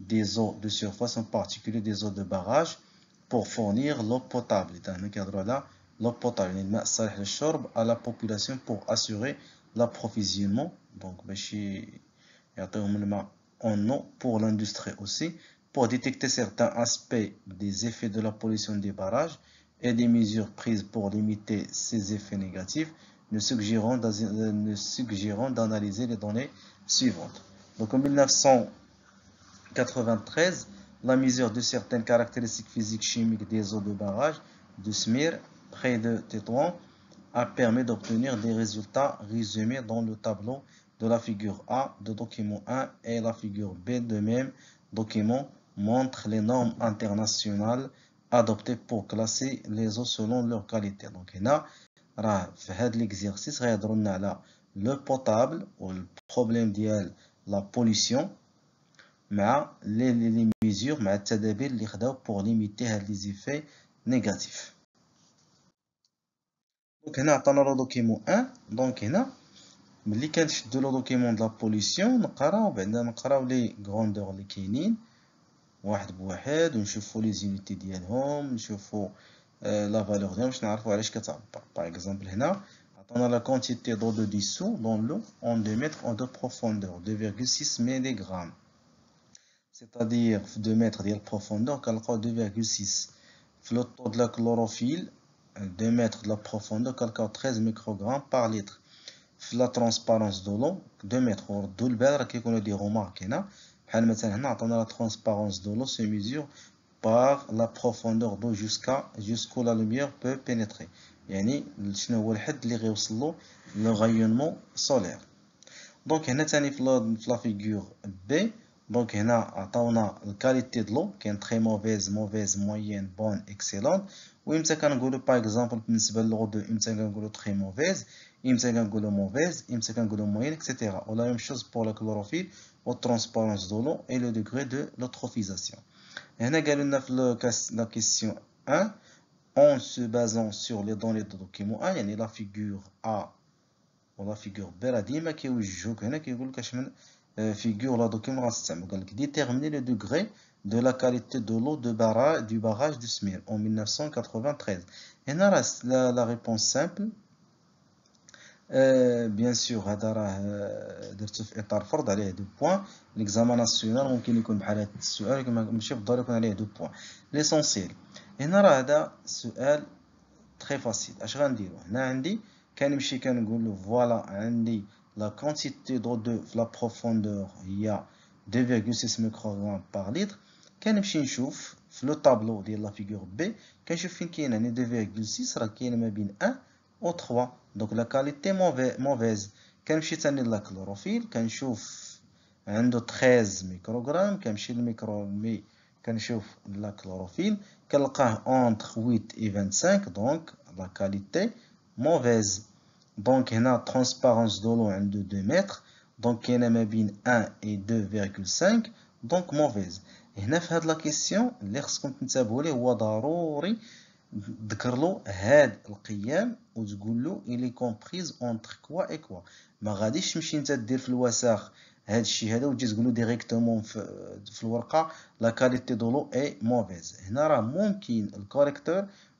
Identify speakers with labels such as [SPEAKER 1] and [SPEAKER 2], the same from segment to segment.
[SPEAKER 1] des eaux de surface, en particulier des eaux de barrage, pour fournir l'eau potable. Dans le cadre-là, l'eau potable, à la population pour assurer l'approvisionnement. Donc, ben, en eau pour l'industrie aussi, pour détecter certains aspects des effets de la pollution des barrages et des mesures prises pour limiter ces effets négatifs, nous suggérons d'analyser les données suivantes. Donc, en 1900, 93, la mesure de certaines caractéristiques physiques chimiques des eaux de barrage de Smir près de Tétouan a permis d'obtenir des résultats résumés dans le tableau de la figure A de document 1 et la figure B de même document montre les normes internationales adoptées pour classer les eaux selon leur qualité. Donc, là, l'exercice, le potable ou le problème de la pollution, les mesures pour limiter les effets négatifs. Donc, nous avons le document 1. Donc, nous avons le document de la pollution. Nous avons les grandeurs liquinines. Nous avons les unités de l'homme. Nous avons la valeur de l'homme. Par exemple, nous avons la quantité d'eau de dissous dans l'eau en 2 mètres de profondeur 2,6 mg c'est-à-dire 2 mètres de profondeur, qu'à 2,6. Le taux de la chlorophylle, 2 mètres de la profondeur, 13 microgrammes par litre. La transparence de l'eau, 2 mètres. D'où le bel, qui est dit, la transparence de l'eau se mesure par la profondeur d'eau jusqu'à jusqu'où la lumière peut pénétrer. Le rayonnement solaire. Donc, hein, il y figure B. Donc, on a la qualité de l'eau, qui est très mauvaise, mauvaise, moyenne, bonne, excellente. Ou par exemple, l'eau de très mauvaise, mauvaise, moyenne, etc. a la même chose pour la chlorophylle, la transparence de l'eau et le degré de l'eutrophisation. on a la question 1, en se basant sur les données de document 1, il y a la figure A ou la figure B, qui est où je joue, qui est figure la documentation. Donc, déterminer le degré de la qualité de l'eau de barrage, du barrage du SMIR en 1993. Et là, la, la réponse simple, euh, bien sûr, هذا راه درته في اطار فرض عليه دو بوين ليكزامان ناسيونال ممكن يكون بحال هذا السؤال ماشي بالضروره يكون عليه دو بوين ليسونسيل هنا راه هذا سؤال تري فاسيل اش غنديروا هنا عندي كنمشي كنقول له فوالا عندي la quantité d'eau de la profondeur est y a 2,6 microgrammes par litre quand je chauffe le tableau de la figure B, quand je finis y a 2,6, y a 1 ou 3. Donc la qualité est mauvaise. Quand je suis la chlorophylle, quand je chauffe 13 microgrammes, quand je suis micro, je la chlorophylle, quelqu'un entre 8 et 25, donc la qualité mauvaise. Donc, il y a transparence de l'eau hein, de 2 mètres. Donc, il y a une 1 et 2,5. Donc, mauvaise. Et maintenant, la question, c'est ce que je vais vous dire c'est que le il est compris entre quoi et quoi. Je ne vous pas que c'est ce qui le plus Je directement que la qualité de l'eau est mauvaise. Il y a le correcteur.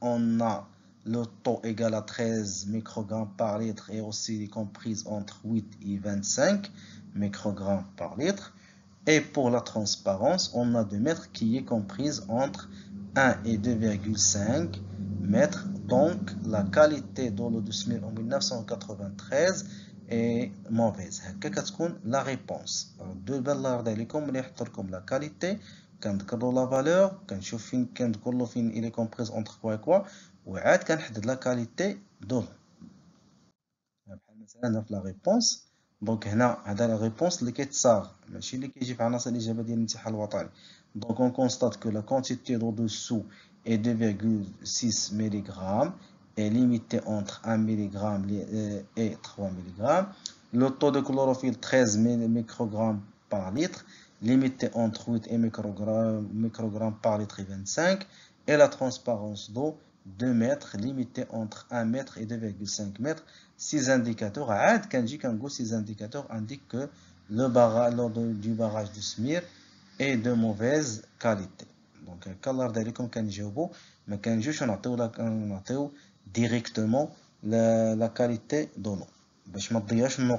[SPEAKER 1] on a le taux égal à 13 microgrammes par litre et aussi comprise entre 8 et 25 microgrammes par litre. Et pour la transparence, on a 2 mètres qui est comprise entre 1 et 2,5 mètres. Donc, la qualité de l'eau de en 1993 est mauvaise. la la réponse. Deux valeurs comme la qualité. كنذكروا لا فالور كنشوف فين كنذكر له فين الي كومبريز اونتر كوا كوا وعاد كنحدد لا كاليتي دو بحال مثلا هنا في لا ريبونس دونك هنا هذا لا ريبونس اللي كيتصاغ ماشي اللي كيجي في عناصر الاجابه ديال الامتحان الوطني دونك اون كونستات كو لا كونتيتي دو دوسو est 2,6 mg est limitée entre 1 mg et 3 mg. Le taux de chlorophylle 13 microgrammes par litre. Limité entre 8 et microgrammes, microgrammes par litre 25, et la transparence d'eau 2 mètres, limitée entre 1 mètre et 2,5 mètres. Ces indicateurs, ces indicateurs indiquent que le barrage, du barrage du SMIR est de mauvaise qualité. Donc, euh, a داريكم mais ما كنجيوش نعطيو نعطيو la qualité de l'eau. Je la vais de l'eau.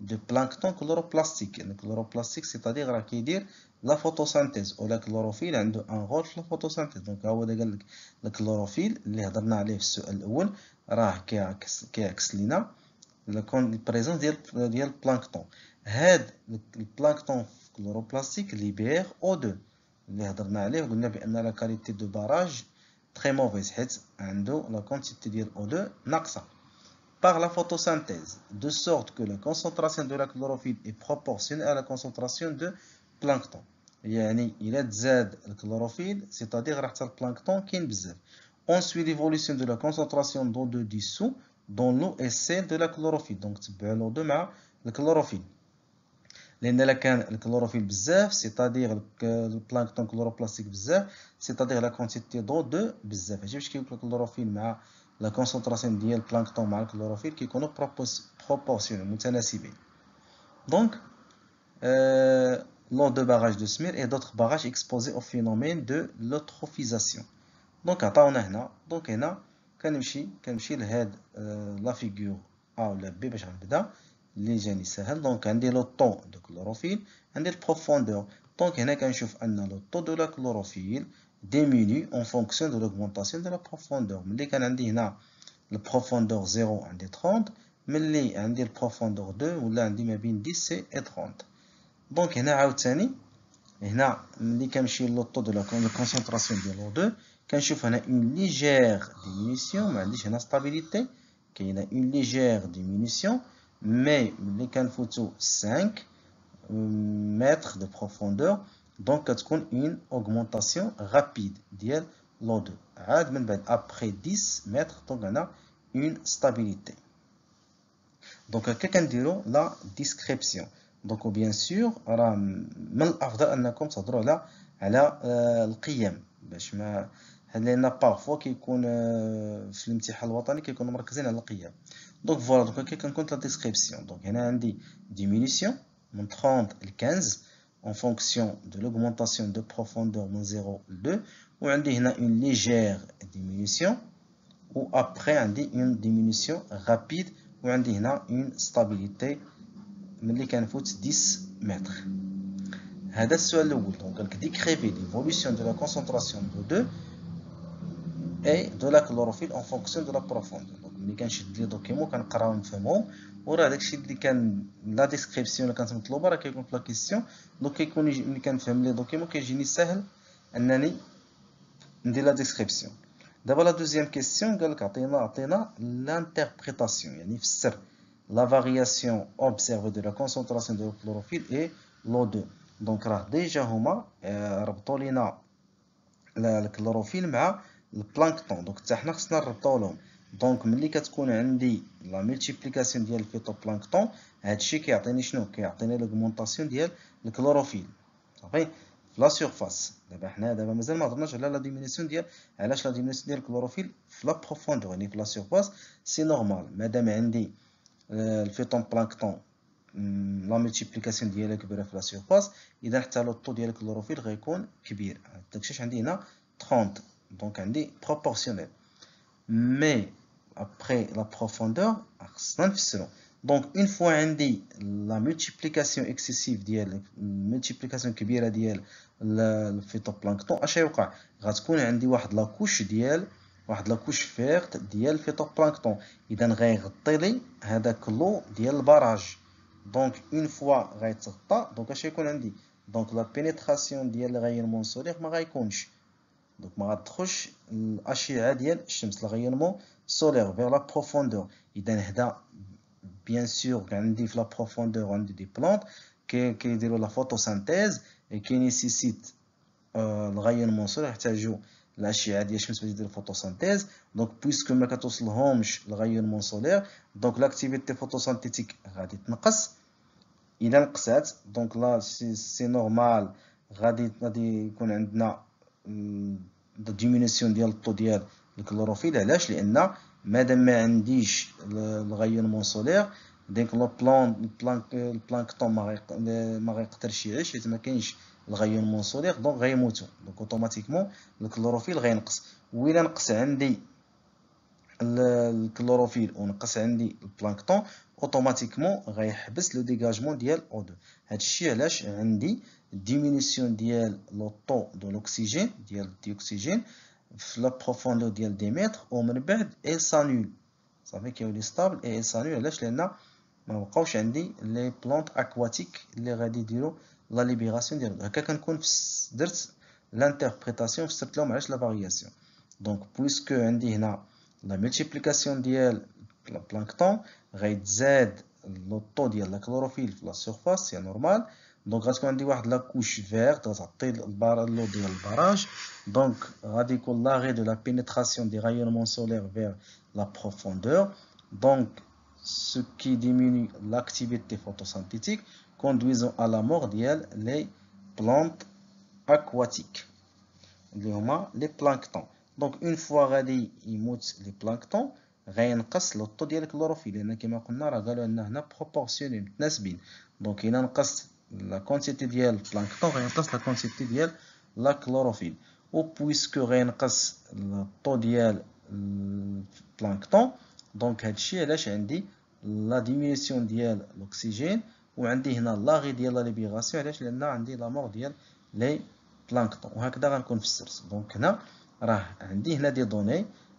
[SPEAKER 1] de plancton chloroplastique. Le chloroplastique, c'est-à-dire qui la photosynthèse. Ou la chlorophylle a un rôle dans la photosynthèse. Donc, à vous la chlorophylle, les hadarna alif sur qui rah kéaxlina, la présence de euh, plancton. Had le plancton chloroplastique libère O2. Les hadarna la qualité de barrage très mauvaise. Had la quantité de O2 naxa par la photosynthèse, de sorte que la concentration de la chlorophylle est proportionnelle à la concentration de plancton. Il Z, le chlorophylle, c'est-à-dire qui plancton البلانكتون كاين On suit l'évolution de la concentration d'eau de dissous dans l'eau et celle de la chlorophylle. Donc bien l'eau de la chlorophylle. لأن إلا la chlorophylle c'est-à-dire le plancton chloroplastique بزاف c'est-à-dire la quantité d'eau de بزاف. هادشي chlorophylle chlorophylle la concentration de plancton mal chlorophylle qui est proportionnée Donc, euh, lors de barrages de smir et d'autres barrages exposés au phénomène de l'eutrophisation. Donc, on a Donc, on a euh, la figure A ou la B, ben, les gènes Donc, on a le temps de chlorophylle, on la profondeur. Donc, on a le taux de la chlorophylle diminue en fonction de l'augmentation de la profondeur. Mais les canadiens ont la profondeur 0 en 30, mais les en la profondeur 2 ou à 10 et 30. Donc, il y a un autre il a de la concentration de l'eau 2. Quand je une légère diminution, Mais a une stabilité, il y a une légère diminution, mais il y a 5 euh, mètres de profondeur. Donc, il y a une augmentation rapide de l'eau, ben, après 10 mètres, donc il y a une stabilité. Quelqu'un dira la description. donc Bien sûr, ce euh, qu'il faut savoir, c'est qu'il y a des conditions. Il y a parfois qui sont, dans le cas de l'Etat, qui sont concentrés sur Donc, voilà, quelqu'un compte la description. Donc, il y a une diminution de 30 à 15 en fonction de l'augmentation de profondeur de 0,2 ou on a une légère diminution ou après on dit une diminution rapide ou on a une stabilité de كنفوت 10 m هذا السؤال الاول دونك قال l'évolution l'évolution la la de de 2 et de la chlorophylle en fonction de la profondeur donc ملي كنشد لي دوكيمون كنقراو نفهمهم وراه داكشي اللي كان لا ديسكريبسيون اللي كانت مطلوبه راه كيكون في لا كيسيون دونك كيكون ملي كنفهم لي دوكيمون كيجيني ساهل انني ندير لا ديسكريبسيون دابا لا دوزيام كيسيون قال لك عطينا عطينا لانتربريتاسيون يعني فسر la variation observée de la concentration de chlorophylle et l'O2 دونك راه ديجا هما ربطوا لينا الكلوروفيل مع البلانكتون دونك حتى حنا خصنا نربطو لهم دونك ملي كتكون عندي لا ملتيبليكاسيون ديال الفيتوبلانكتون هادشي كيعطيني شنو كيعطيني لوغمونطاسيون ديال الكلوروفيل صافي في لا سيرفاس دابا حنا دابا مازال ما هضرناش على لا ديمينيسيون ديال علاش لا ديمينيسيون ديال الكلوروفيل في لا بروفوندور يعني في لا سيرفاس سي نورمال مادام عندي آه، الفيتوبلانكتون لا ملتيبليكاسيون ديالها كبيره في لا سيرفاس اذا حتى لو طو ديال الكلوروفيل غيكون كبير داكشي عندي هنا 30 donc un proportionnel. Mais après la profondeur, donc une fois un la multiplication excessive diel la multiplication kibira diel le phytoplancton, à chaque fois, il y a une couche verte واحد phytoplankton. il ديال الفيتوبلانكتون اذا غيغطي هذاك لو ديال البراج دونك اون فوا غيتغطى دونك اش عندي donc, ma troche, l'achia euh, d'yel, chems le rayonnement solaire vers la profondeur. Il d'enhda, bien sûr, gandif la profondeur des plantes, qui est la photosynthèse et qui nécessite euh, le rayonnement solaire. L'achia d'yel, chems le la photosynthèse. Donc, puisque ma katos l'homme, le rayonnement solaire, donc l'activité photosynthétique radit m'kass. Il d'enqsat, donc là, c'est normal, radit m'a dit qu'on ذا ديمينيسيون ديال الطو ديال الكلوروفيل علاش لان مادام ما عنديش الغيون مونسولير دونك لو بلان البلانكتون ما غيقدرش يعيش حيت ما كاينش الغيون مونسولير دونك غيموتو دونك اوتوماتيكمون الكلوروفيل غينقص وإلا نقص عندي الكلوروفيل ونقص عندي البلانكتون automatiquement le dégagement de o 2 C'est la diminution de l'auto de l'oxygène, de l'oxygène, la profondeur de des mètres, au moins, elle s'annule. Vous savez qu'il stable et elle s'annule. Les plantes aquatiques, les radis la libération de l'interprétation la variation. Donc, puisque la multiplication de plancton, Ray Z, le taux de la chlorophylle sur la surface, c'est normal. Donc, il a la couche verte dans le barrage. Donc, l'arrêt de la pénétration des rayonnements solaires vers la profondeur. Donc, ce qui diminue l'activité photosynthétique, conduisant à la mort, les plantes aquatiques. Les les planctons. Donc, une fois radie, ils les planctons. غينقص طو ديال الكلوروفيل لان كما قلنا راه قالوا ان هنا بروبورسيون متناسبين دونك الا نقص لا كونتيتي ديال البلانكتون غينقص لا كونتيتي ديال لا كلوروفيل و بويسكو غينقص الطو ديال البلانكتون دونك هادشي علاش عندي لا ديمينيسيون ديال الاكسجين وعندي هنا لاغي ديال لا ليبيغاسيون علاش لان عندي مور ديال لي بلانكتون وهكذا غنكون فسرت دونك هنا راه عندي هنا دي دوني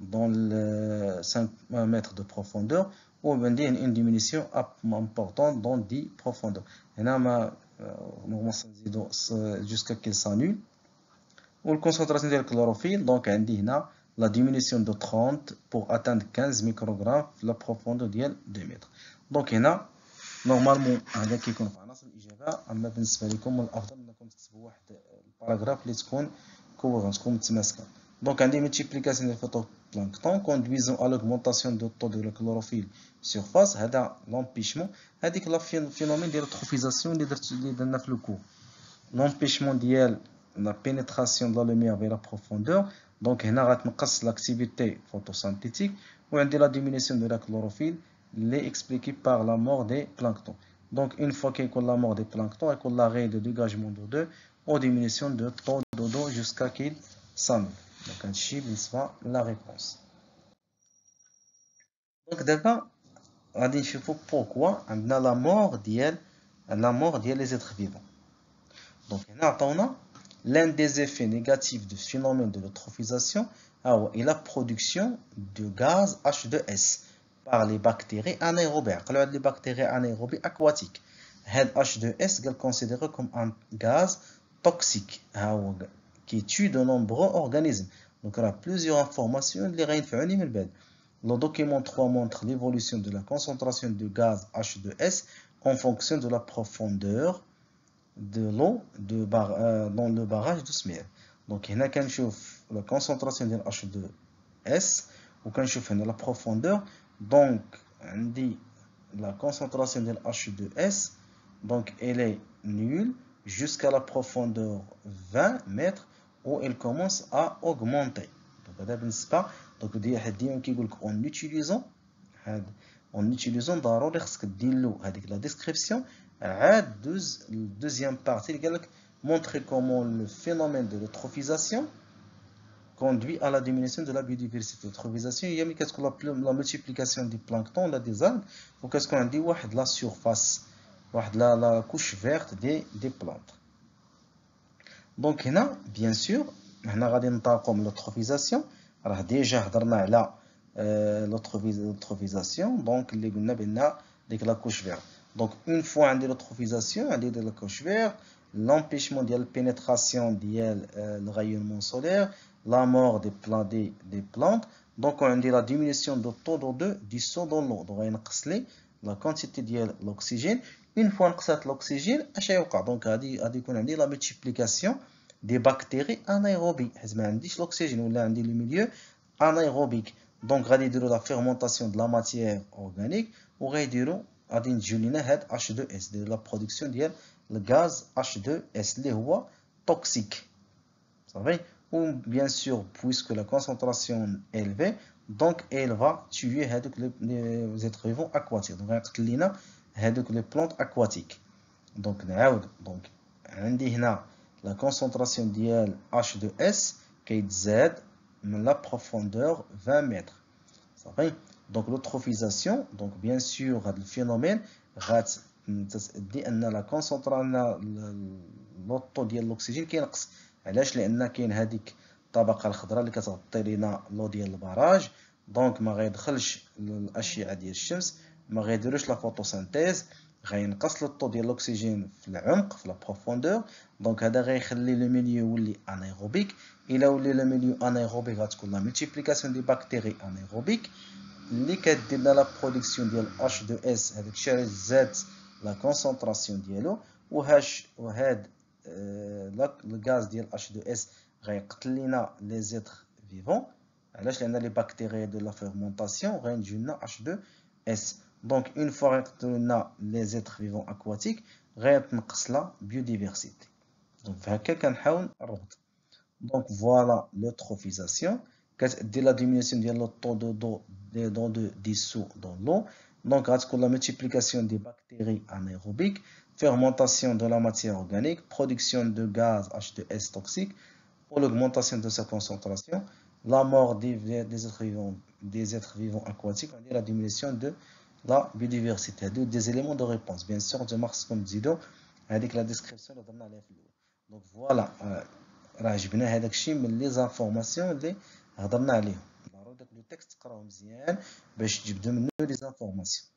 [SPEAKER 1] dans les 5 mètres de profondeur ou une diminution importante dans 10 profondeurs. Et là, ma, euh, jusqu'à qu'il s'annule ou la concentration de chlorophylle donc a la diminution de 30 pour atteindre 15 microgrammes la profondeur de 2 mètres donc normalement avec qui connaît euh, le IGV je vais bénisphérique comme l'avant paragraphe les secondes couvrant ce donc, une multiplication des phytoplancton conduisant à l'augmentation du taux de la chlorophylle surface, c'est l'empêchement, c'est le phénomène d'eutrophisation dans le cours. L'empêchement de la pénétration de la lumière vers la profondeur, donc on a l'activité photosynthétique, ou la diminution de la chlorophylle, est expliquée par la mort des planctons. Donc, une fois qu'il y a la mort des planctons, il y a l'arrêt de dégagement d'eau, ou diminution de taux d'eau jusqu'à qu'il s'annule. Donc un chib la réponse. Donc d'abord, on va pourquoi on a la mort dit-elle, la mort les êtres vivants. Donc en attendant, l'un des effets négatifs du phénomène de l'eutrophisation ah est la production de gaz H2S par les bactéries anaérobères. Les bactéries anaérobies aquatiques. H2S est considéré comme un gaz toxique ah qui tue de nombreux organismes. Donc, il y a plusieurs informations qui sont Le document 3 montre l'évolution de la concentration de gaz H2S en fonction de la profondeur de l'eau euh, dans le barrage de Smir. Donc, il y a la concentration de H2S ou la profondeur. Donc, on dit la concentration de H2S, donc elle est nulle jusqu'à la profondeur 20 mètres où elle commence à augmenter. Donc, donc en utilisant en utilisant la description la deuxième partie montrer comment le phénomène de l'eutrophisation conduit à la diminution de la biodiversité. L'eutrophisation, il y a la multiplication des plancton des algues, ou qu'est-ce qu'on dit, la surface, la, la couche verte des, des plantes. Donc, bien sûr, on va commencer par l'eutrophisation. Alors, déjà, on a l'eutrophisation. Donc, on va commencer la couche verte. Donc, une fois qu'on a l'eutrophisation, on a la couche verte, l'empêchement de la pénétration du euh, rayonnement solaire, la mort des plantes. Donc, on a la diminution du taux d'eau du sol dans l'eau. Donc, on va en la quantité d'hélium, l'oxygène. Une fois que a l'oxygène, HIOKA. Donc, on a dit la multiplication des bactéries anaérobiques. On dit l'oxygène, on a le milieu anaérobique. Donc, on a la fermentation de la matière organique. On a dit, h 2 s la production de le gaz h 2 s toxiques. oa toxique ou bien sûr, puisque la concentration est élevée, donc elle va tuer les êtres vivants aquatiques. Donc, on que les plantes aquatiques. Donc, donc la concentration de H2S qui Z la profondeur 20 mètres. Donc, l'eutrophisation, donc bien sûr, le phénomène, euh, la concentration de l'oxygène qui est علاش لان كاين هذيك الطبقه الخضراء اللي كتغطي لينا لو ديال البراج دونك ما غيدخلش الاشعه ديال الشمس ما غيديروش لا فوتوسينتيز غينقص له الطو ديال الاكسجين في العمق في لا بروفوندور دونك هذا غيخلي لو ميليو يولي انيروبيك الا ولي لو ميليو انيروبيك غتكون لا ملتيبليكاسيون دي باكتيري انيروبيك اللي كدير لنا لا برودكسيون ديال H2S هذاك الشيء زاد لا كونسونطراسيون ديالو وهاش وهاد Euh, le gaz de H2S a les êtres vivants. Alors, les bactéries de la fermentation, H2S. Donc, une fois qu'on les êtres vivants aquatiques, on la biodiversité. Donc, voilà l'eutrophisation. de la diminution de taux de dos de dissous dans l'eau, donc grâce à la multiplication des bactéries anaérobiques, fermentation de la matière organique, production de gaz H2S toxique pour l'augmentation de sa concentration, la mort des, des, êtres, vivants, des êtres vivants aquatiques, et la diminution de la biodiversité. Des éléments de réponse, bien sûr, de Marx comme Zido, avec la description de la Donc voilà, je هذاك vous من les informations اللي هضرنا عليهم ضروري داك لو texte مزيان les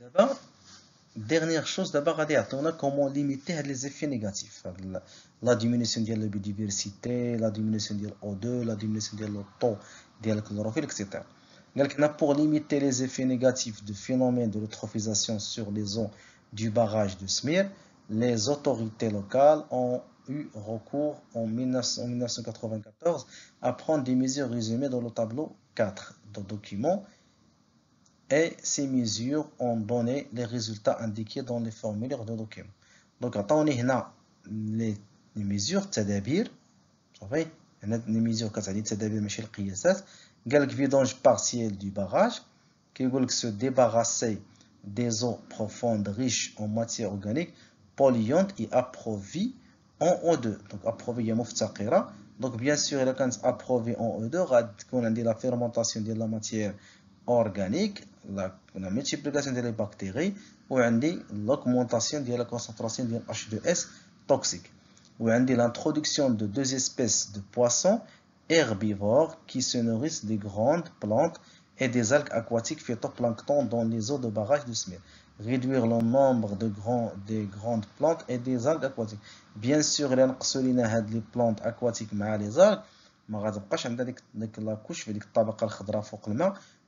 [SPEAKER 1] D'abord, dernière chose, d'abord, on a comment limiter les effets négatifs. La diminution de la biodiversité, la diminution de l'O2, la diminution de l'OTO, de la chlorophylle, etc. Pour limiter les effets négatifs du phénomène de l'eutrophisation sur les eaux du barrage de Smir, les autorités locales ont eu recours en 1994 à prendre des mesures résumées dans le tableau 4 du document et ces mesures ont donné les résultats indiqués dans les formulaires de document. Donc, attends, on les mesures les, les mesures tadabir, les mesures qu'on a dit tadabir, mais chez le QSS, quelques vidanges partielles du barrage, qui veulent se débarrasser des eaux profondes riches en matière organique polluante et approvées en O2. Donc, en O2. Donc, bien sûr, il y a quand approvie en O2, on a dit la fermentation de la matière organique, la, multiplication des bactéries, ou l'augmentation de la concentration de H2S toxique. Ou l'introduction de deux espèces de poissons herbivores qui se nourrissent des grandes plantes et des algues aquatiques phytoplancton dans les eaux de barrage de Smith. Réduire le nombre de grands, des grandes plantes et des algues aquatiques. Bien sûr, les plantes aquatiques mais les algues, ما غتبقاش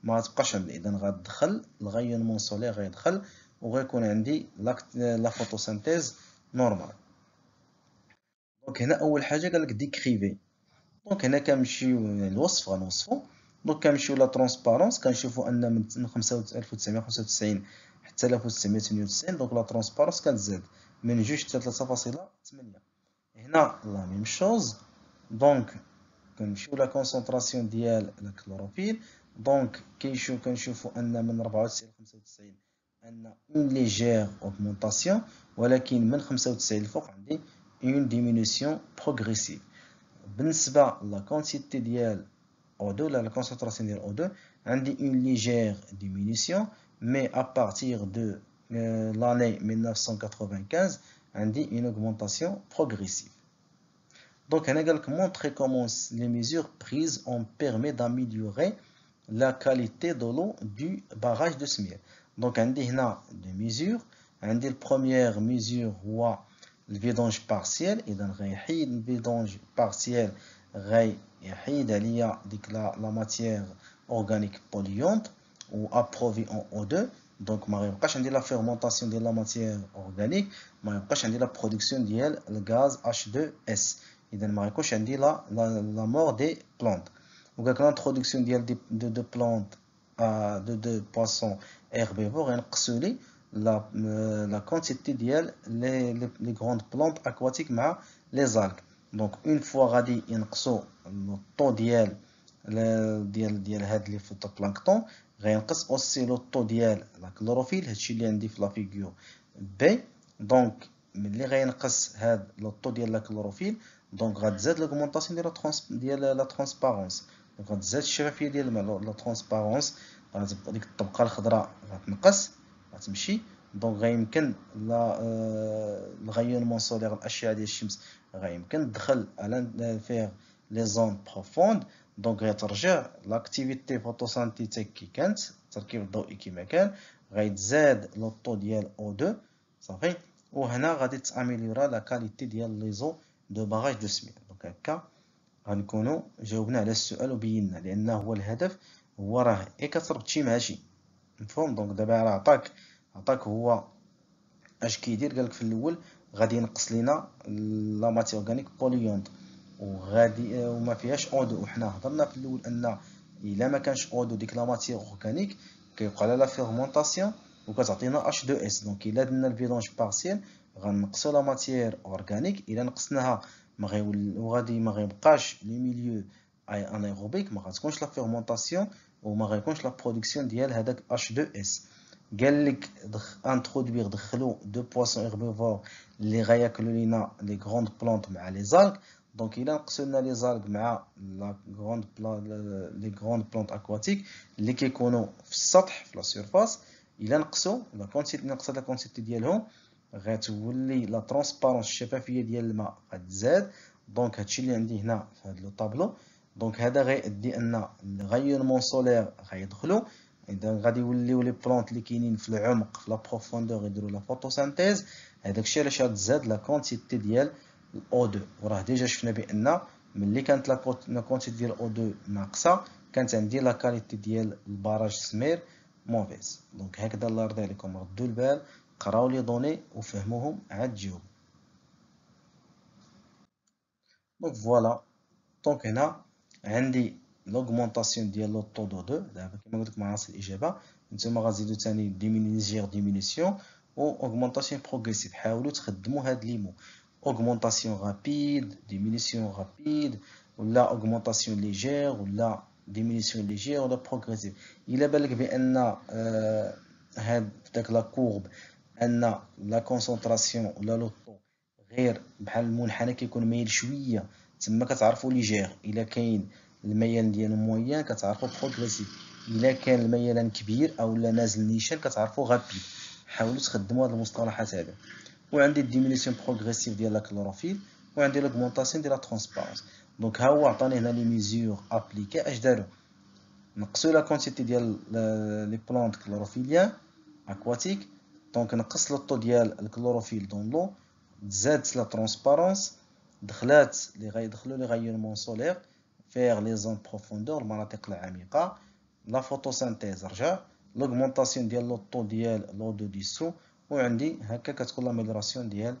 [SPEAKER 1] ما تبقاش عندي اذا غندخل الغيون منصولي غيدخل وغيكون عندي لا فوتوسينتيز نورمال دونك هنا اول حاجه قال لك ديكريفي دونك هنا كنمشيو الوصف غنوصفو دونك كنمشيو لا ترونسبارونس كنشوفو ان من 1995 حتى 1998 دونك لا ترونسبارونس كتزاد من جوج حتى 3.8 هنا لا ميم شوز دونك كنمشيو لا كونسونطراسيون ديال لا كلوروفيل Donc, qu'est-ce on a une légère augmentation, mais une diminution progressive. Bensba, la quantité de la concentration de O2, a une légère diminution, mais à partir de euh, l'année 1995, a une augmentation progressive. Donc, on a également montré comment les mesures prises ont permis d'améliorer la qualité de l'eau du barrage de Smir. Donc, on a deux mesures. On la première mesure, le vidange partiel. Et dans le vidange partiel, il y a la matière organique polluante ou approvée en O2. Donc, on de la fermentation de la matière organique, On de la production du le gaz H2S. Et dans la mort des plantes. Donc l'introduction de de plantes euh, de poissons herbivores hein, euh, la quantité les grandes plantes aquatiques mais les algues donc une fois le taux le taux la chlorophylle la figure b donc mais le taux chlorophylle donc de la transparence غتزاد الشفافيه ديال الماء لا ترونسبارونس ديك الطبقه الخضراء غتنقص غتمشي دونك غيمكن لا الغيونمون سولير الاشعه ديال الشمس غيمكن دخل على فيه لي زون بروفوند دونك غيترجع لاكتيفيتي فوتوسانتيتيك كي كانت التركيب الضوئي كما كان غيتزاد لوطو ديال او 2 صافي وهنا غادي تاميليورا لا كاليتي ديال لي زو دو باغاج دو سمير دونك هكا غنكونوا جاوبنا على السؤال وبينا لان هو الهدف هو راه اي كتربط شي مع شي مفهوم دونك دابا راه عطاك عطاك هو اش كيدير قالك في الاول غادي ينقص لينا لا ماتي اورغانيك بوليونت وغادي وما فيهاش اودو وحنا هضرنا في الاول ان الا ما كانش اودو ديك لا ماتيغ اورغانيك كيبقى لا فيرمونطاسيون وكتعطينا اش دو اس دونك الا درنا الفيلونج بارسيال غنقصو لا ماتيير اورغانيك الا نقصناها Marin oura dire marinage milieu en hérobique. la fermentation et la production d'iel H2S. Quelques introduire de poissons herbivores les les grandes plantes mais les algues. Donc il en questionne les algues mais la les grandes plantes aquatiques qui sont s'attrapent la surface. Il en question. la quantité de la quantité غتولي لا ترونسبارونس الشفافيه ديال الماء غتزاد دونك هادشي اللي عندي هنا في هاد لو طابلو دونك هذا غيأدي ان الغيونمون سولير غيدخلوا اذا غادي يوليو لي بلونت اللي كاينين في العمق في لا بروفوندور يديروا لا فوتوسينتيز هذاك الشيء علاش غتزاد لا كونتيتي ديال الاو 2 وراه ديجا شفنا بان ملي كانت لا كونتيتي ديال الاو 2 ناقصه كانت عندي لا كاليتي ديال البراج السمير موفيز دونك هكذا الله يرضي عليكم ردوا البال Donc, voilà, tant qu'on a l'augmentation de l'auto de 2, on a dit que c'est l'éjabat, on a dit diminution, diminution, ou augmentation progressive. On a dit que c'est l'augmentation rapide, diminution rapide, ou la augmentation légère, ou la diminution légère, ou la progressive. Il est bel que euh, la courbe. ان لا كونسونطراسيون ولا لو طون غير بحال المنحنى كيكون مايل شويه تما كتعرفوا لي جير الا كاين الميل ديالو مويان كتعرفوا بروغريسيف الا كان الميلان كبير او لا نازل نيشان كتعرفوا غابي حاولوا تخدموا هاد المصطلحات هذا وعندي الديميليسيون بروغريسيف ديال لا كلوروفيل وعندي لاغمونطاسيون ديال لا ترونسبارونس دونك ها هو عطاني هنا لي ميزور ابليكي اش داروا نقصوا لا كونتيتي ديال لي بلانت كلوروفيليان اكواتيك دونك نقص لو ديال الكلوروفيل دون لو تزادت لا ترونسبارونس دخلات لي غيدخلو لي غيونمون سولير فيغ لي زون بروفوندور المناطق العميقه لا فوتوسينتيز رجع لوغمونطاسيون ديال لو طو ديال لو دو ديسو وعندي هكا كتكون لاميليوراسيون ديال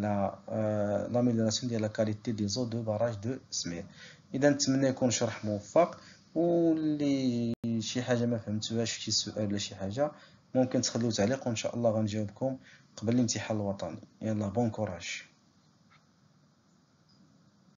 [SPEAKER 1] لا آه ديال لا كاليتي دي زو دو باراج دو سمير اذا نتمنى يكون شرح موفق واللي شي حاجه ما فهمتوهاش شي سؤال ولا شي حاجه ممكن تخلو تعليق وان شاء الله غنجاوبكم قبل الامتحان الوطني يلا بون كوراج